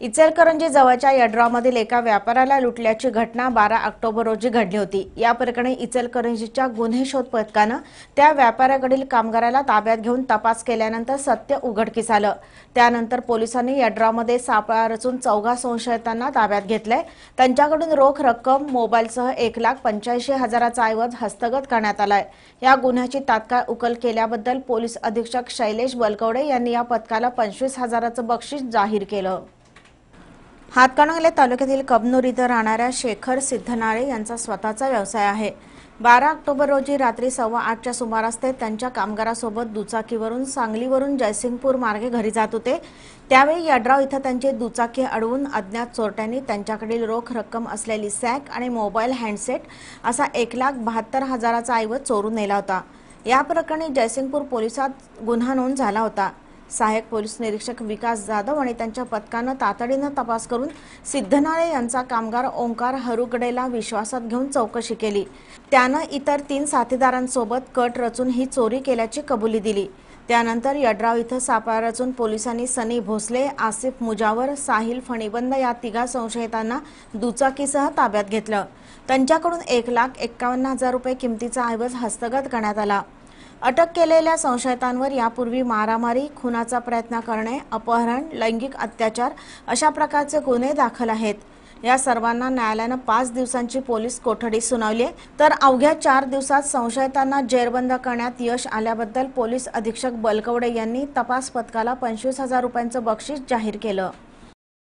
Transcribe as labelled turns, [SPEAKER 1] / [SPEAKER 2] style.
[SPEAKER 1] इचलकरंजी जवळच्या यड्रॉमधील एका व्यापाऱ्याला लुटल्याची घटना बारा ऑक्टोबर रोजी घडली होती या प्रकरणी इचलकरंजीच्या गुन्हे शोध पथकानं त्या व्यापाऱ्याकडील कामगाराला ताब्यात घेऊन तपास केल्यानंतर सत्य उघडकीस आलं त्यानंतर पोलिसांनी यड्रॉमध्ये सापळा रचून चौघा संशयितांना ताब्यात घेतलंय त्यांच्याकडून रोख रक्कम मोबाईलसह एक लाख पंच्याऐंशी हजाराचा ऐवज हस्तगत करण्यात आलाय या गुन्ह्याची तात्काळ उकल केल्याबद्दल पोलीस अधीक्षक शैलेश बलकवडे यांनी या पथकाला पंचवीस हजाराचं बक्षीस जाहीर केलं हातकणंगले तालुक्यातील कबनूर इथं राहणाऱ्या शेखर सिद्धनाळे यांचा स्वतःचा व्यवसाय आहे बारा ऑक्टोबर रोजी रात्री सव्वा आठच्या सुमारास ते त्यांच्या कामगारासोबत दुचाकीवरून सांगलीवरून जयसिंगपूर मार्गे घरी जात होते त्यावेळी यड्राव इथं त्यांची दुचाकी अडवून अज्ञात चोरट्यांनी त्यांच्याकडील रोख रक्कम असलेली सॅक आणि मोबाईल हँडसेट असा एक लाख बहात्तर हजाराचा ऐवज चोरून नेला होता या प्रकरणी जयसिंगपूर पोलिसात गुन्हा नोंद झाला होता सहायक पोलीस निरीक्षक विकास जाधव आणि त्यांच्या पथकानं तातडीनं तपास करून सिद्धनाळे यांचा कामगार ओंकार हरुगडेला विश्वासात घेऊन चौकशी केली त्यानं इतर तीन साथीदारांसोबत कट रचून ही चोरी केल्याची कबुली दिली त्यानंतर यड्राव इथं सापळा रचून पोलिसांनी सनी भोसले आसिफ मुजावर साहिल फणीबंद या तिघा संशयितांना दुचाकीसह ताब्यात घेतलं त्यांच्याकडून एक लाख एक्कावन्न हजार रुपये किमतीचा ऐवज हस्तगत करण्यात आला अटक केलेल्या संशयितांवर यापूर्वी मारामारी खुनाचा प्रयत्न करणे अपहरण लैंगिक अत्याचार अशा प्रकारचे गुन्हे दाखल आहेत या सर्वांना न्यायालयानं पाच दिवसांची पोलीस कोठडी सुनावली तर अवघ्या चार दिवसात संशयितांना जेरबंद करण्यात यश आल्याबद्दल पोलीस अधीक्षक बलकवडे यांनी तपास पथकाला पंचवीस हजार रुपयांचं बक्षीस जाहीर केलं